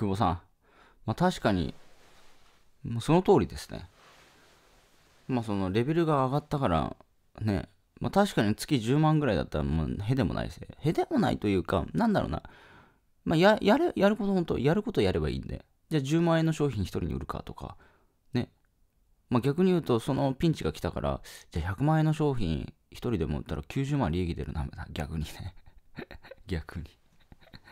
久保さん。まあ確かに、その通りですね。まあそのレベルが上がったから、ね、まあ確かに月10万ぐらいだったら、もう、へでもないですね。へでもないというか、なんだろうな。まあや、やる、やること本当、やることやればいいんで。じゃあ10万円の商品1人に売るかとか、ね。まあ逆に言うと、そのピンチが来たから、じゃあ100万円の商品1人でも売ったら90万利益出るな、逆にね。逆に。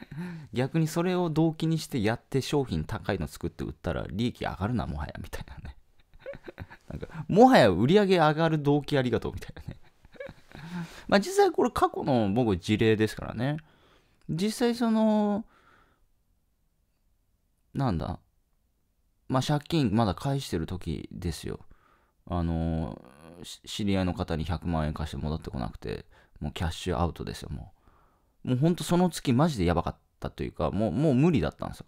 逆にそれを動機にしてやって商品高いの作って売ったら利益上がるなもはやみたいなね なんかもはや売り上げ上がる動機ありがとうみたいなね まあ実際これ過去の僕事例ですからね実際そのなんだまあ借金まだ返してる時ですよあの知り合いの方に100万円貸して戻ってこなくてもうキャッシュアウトですよもうもうほんとその月マジでやばかったというか、もう、もう無理だったんですよ。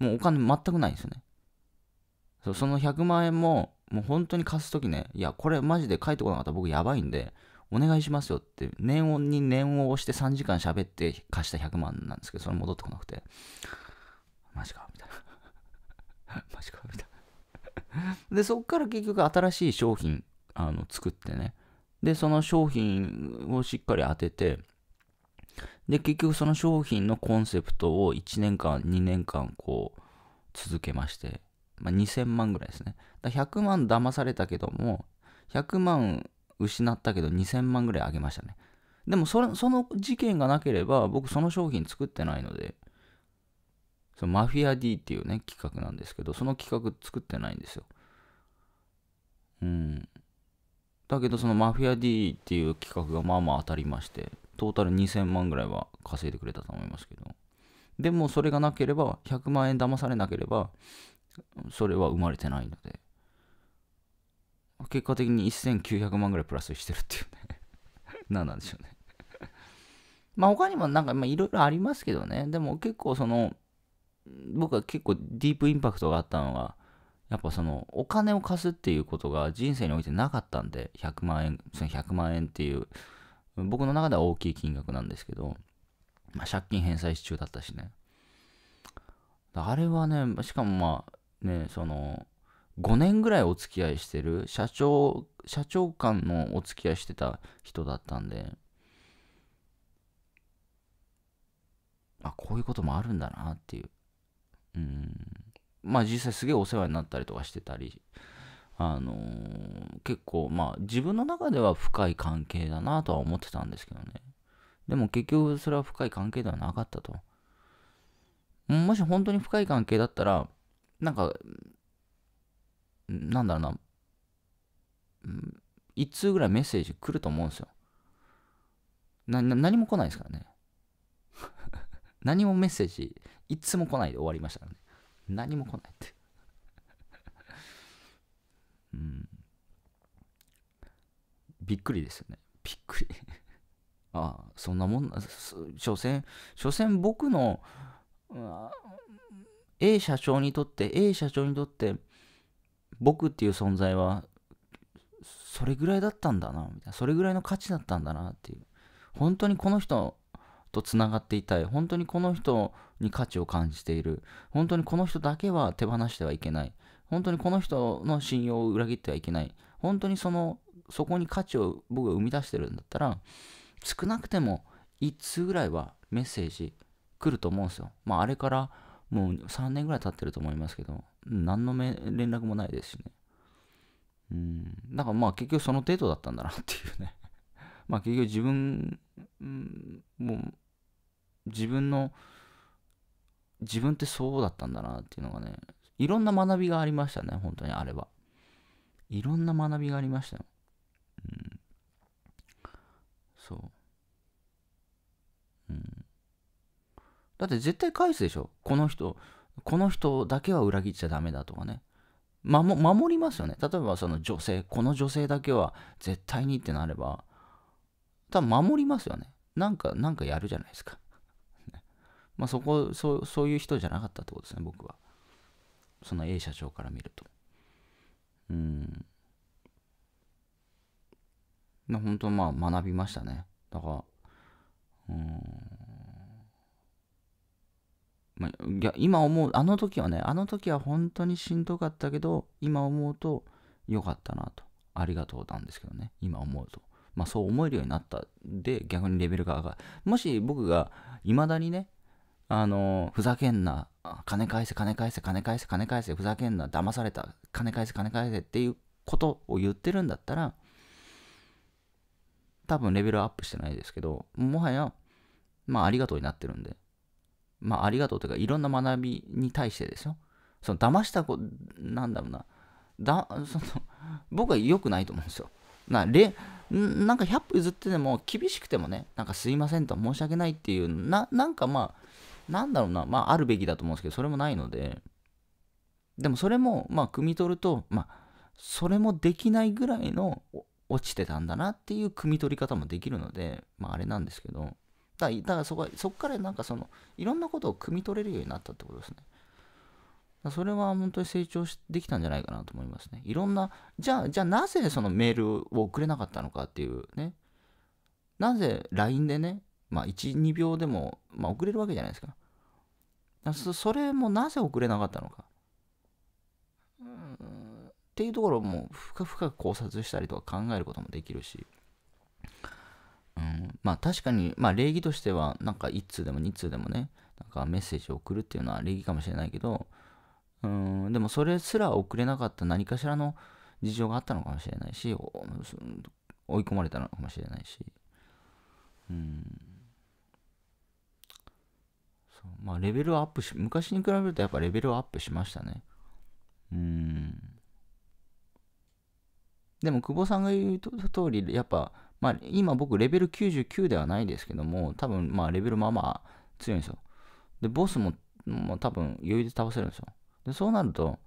もうお金全くないんですよね。そその100万円も、もう本当に貸すときね、いや、これマジで書いてこなかったら僕やばいんで、お願いしますよって、念音に念を押して3時間喋って貸した100万なんですけど、それ戻ってこなくて、マジか、みたいな。マジか、みたいな。で、そっから結局新しい商品、あの、作ってね。で、その商品をしっかり当てて、で、結局その商品のコンセプトを1年間、2年間、こう、続けまして、まあ、2000万ぐらいですね。だ100万騙されたけども、100万失ったけど2000万ぐらいあげましたね。でもそれ、その事件がなければ、僕その商品作ってないので、そのマフィア D っていうね、企画なんですけど、その企画作ってないんですよ。うん。だけど、そのマフィア D っていう企画がまあまあ当たりまして、トータル2000万ぐらいは稼いでくれたと思いますけど。でもそれがなければ、100万円騙されなければ、それは生まれてないので。結果的に1900万ぐらいプラスしてるっていうね何 なんでしょうねまあ他にもなんかいろいろありますけどね。でも結構その、僕は結構ディープインパクトがあったのは、やっぱそのお金を貸すっていうことが人生においてなかったんで、100万円、100万円っていう僕の中では大きい金額なんですけど、まあ、借金返済し中だったしね。あれはね、しかもまあ、ね、その、5年ぐらいお付き合いしてる、社長、社長間のお付き合いしてた人だったんで、あ、こういうこともあるんだなっていう。うん。まあ実際すげえお世話になったりとかしてたりあのー、結構まあ自分の中では深い関係だなとは思ってたんですけどね。でも結局それは深い関係ではなかったと。もし本当に深い関係だったら、なんか、なんだろうな、一通ぐらいメッセージ来ると思うんですよ。な、な何も来ないですからね。何もメッセージ、いつも来ないで終わりましたからね。何も来ないって。びっくりですよね。びっくり ああ、そんなもんな、所詮、所詮僕の、A 社長にとって、A 社長にとって、僕っていう存在は、それぐらいだったんだな、みたいな。それぐらいの価値だったんだな、っていう。本当にこの人とつながっていたい。本当にこの人に価値を感じている。本当にこの人だけは手放してはいけない。本当にこの人の信用を裏切ってはいけない。本当にそのそこに価値を僕が生み出してるんだったら、少なくても1通ぐらいはメッセージ来ると思うんですよ。まあ、あれからもう3年ぐらい経ってると思いますけど、何の連絡もないですしね。うん。だからまあ結局その程度だったんだなっていうね まあ結局自分、うん、もう自分の、自分ってそうだったんだなっていうのがね、いろんな学びがありましたね、本当にあれは。いろんな学びがありましたよ。そううんだって絶対返すでしょこの人この人だけは裏切っちゃダメだとかね守守りますよね例えばその女性この女性だけは絶対にってなれば多分守りますよねなんかなんかやるじゃないですかまあそこそうそういう人じゃなかったってことですね僕はその A 社長から見るとうんな本当まあ学びましたね。だから、うん。まあ、今思う、あの時はね、あの時は本当にしんどかったけど、今思うと良かったなと。ありがとうなんですけどね、今思うと。まあそう思えるようになったで、逆にレベルが上がる。もし僕が未だにね、あの、ふざけんな、金返せ、金返せ、金返せ、金返せ、ふざけんな、騙された、金返せ、金返せっていうことを言ってるんだったら、多分レベルアップしてないですけど、もはや、まあありがとうになってるんで、まあありがとうというか、いろんな学びに対してですよ。その騙した子、なんだろうな、だその僕は良くないと思うんですよ。なれなんか100歩譲ってでも厳しくてもね、なんかすいませんと申し訳ないっていう、ななんかまあ、なんだろうな、まああるべきだと思うんですけど、それもないので、でもそれも、まあ、汲み取ると、まあ、それもできないぐらいの落ちてたんだなっていう汲み取り方もできるので、まあ、あれなんですけどだからそこそこからなんかそのいろんなことを汲み取れるようになったってことですねそれは本当に成長できたんじゃないかなと思いますねいろんなじゃあじゃあなぜそのメールを送れなかったのかっていうねなぜ LINE でね、まあ、12秒でも、まあ、送れるわけじゃないですかそれもなぜ送れなかったのかっていうところも深々考察したりとか考えることもできるし、うん、まあ確かに、まあ、礼儀としてはなんか1通でも2通でもねなんかメッセージを送るっていうのは礼儀かもしれないけどうんでもそれすら送れなかった何かしらの事情があったのかもしれないし追い込まれたのかもしれないし、うん、そうまあレベルアップし昔に比べるとやっぱレベルアップしましたねうんでも久保さんが言う通り、やっぱ、まあ、今僕レベル99ではないですけども、多分まあレベルまあまあ強いんですよ。で、ボスも、多分余裕で倒せるんですよ。で、そうなると、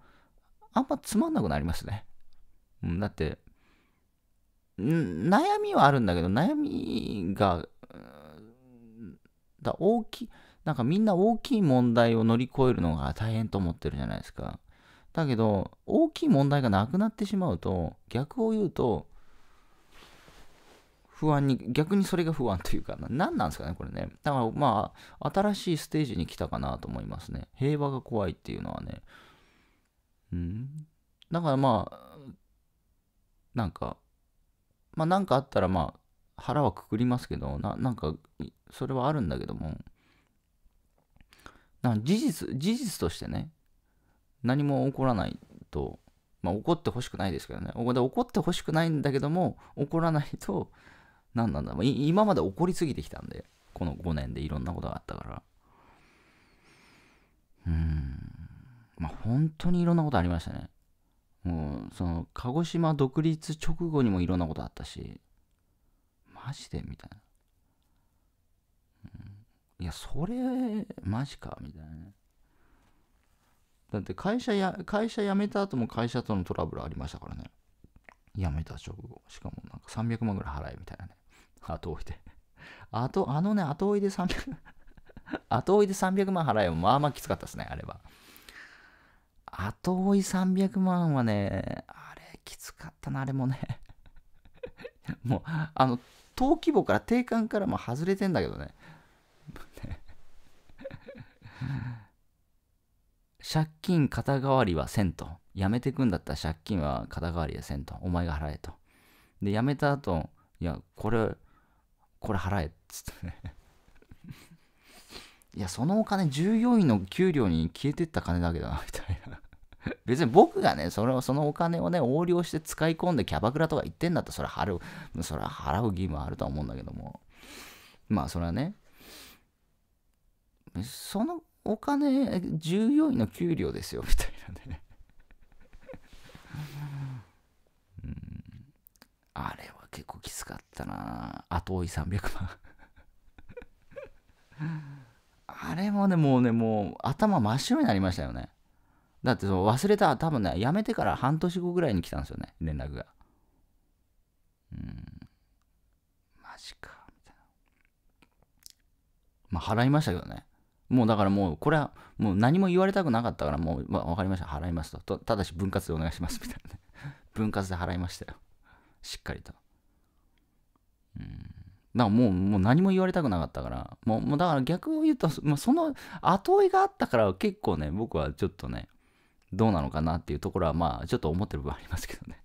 あんまつまんなくなりますね。うん、だって、悩みはあるんだけど、悩みが、だ大きい、なんかみんな大きい問題を乗り越えるのが大変と思ってるじゃないですか。だけど、大きい問題がなくなってしまうと、逆を言うと、不安に、逆にそれが不安というか、何なんですかね、これね。だから、まあ、新しいステージに来たかなと思いますね。平和が怖いっていうのはね。うん。だからまあ、なんか、まあ、なんかあったら、まあ、腹はくくりますけど、ななんか、それはあるんだけども、な事実、事実としてね、何も起こらないと、まあ、怒ってほしくないですけどね。怒ってほしくないんだけども、怒らないと、何なんだ、今まで怒りすぎてきたんで、この5年でいろんなことがあったから。うん。まあ、本当にいろんなことありましたね。もう、その、鹿児島独立直後にもいろんなことあったし、マジでみたいな。いや、それ、マジかみたいなね。だって会社や、会社辞めた後も会社とのトラブルありましたからね。辞めた直後。しかもなんか300万ぐらい払えみたいなね。後追いで。あ と、あのね、後追いで300 後追いで300万払えもまあまあきつかったですね、あれは。後追い300万はね、あれきつかったな、あれもね。もう、あの、登記簿から定款からも外れてんだけどね。借金肩代わりはせんと。辞めてくんだったら借金は肩代わりはせんと。お前が払えと。で、辞めた後、いや、これ、これ払えっつってね いや、そのお金、従業員の給料に消えてった金だけだな、みたいな別に僕がねそれ、そのお金をね、横領して使い込んでキャバクラとか行ってんだったら、それ払う、それは払う義務はあるとは思うんだけども。まあ、それはね、その、お金、従業員の給料ですよ、みたいなねうん。あれは結構きつかったな。後追い300万あれもね、もうね、もう頭真っ白になりましたよね。だってその忘れた、多分ね、やめてから半年後ぐらいに来たんですよね、連絡が。うん。マジか、みたいな。まあ、払いましたけどね。もうだからもう、これはもう何も言われたくなかったから、もう、まあ、分かりました、払いますとと。ただし分割でお願いします、みたいなね。分割で払いましたよ。しっかりと。うん。だからもう、もう何も言われたくなかったから、もう、もうだから逆を言うと、まあ、その後追いがあったから結構ね、僕はちょっとね、どうなのかなっていうところは、まあ、ちょっと思ってる部分ありますけどね。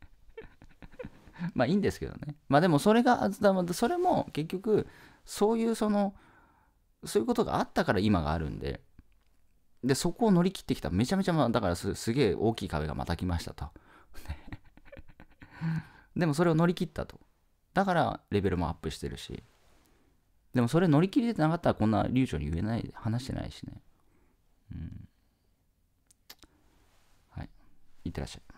まあいいんですけどね。まあでもそれが、それも結局、そういうその、そういうことがあったから今があるんで、で、そこを乗り切ってきた。めちゃめちゃ、まだからすげえ大きい壁がまた来ましたと。でもそれを乗り切ったと。だからレベルもアップしてるし。でもそれ乗り切れてなかったらこんな流暢に言えない、話してないしね。うん。はい。いってらっしゃい。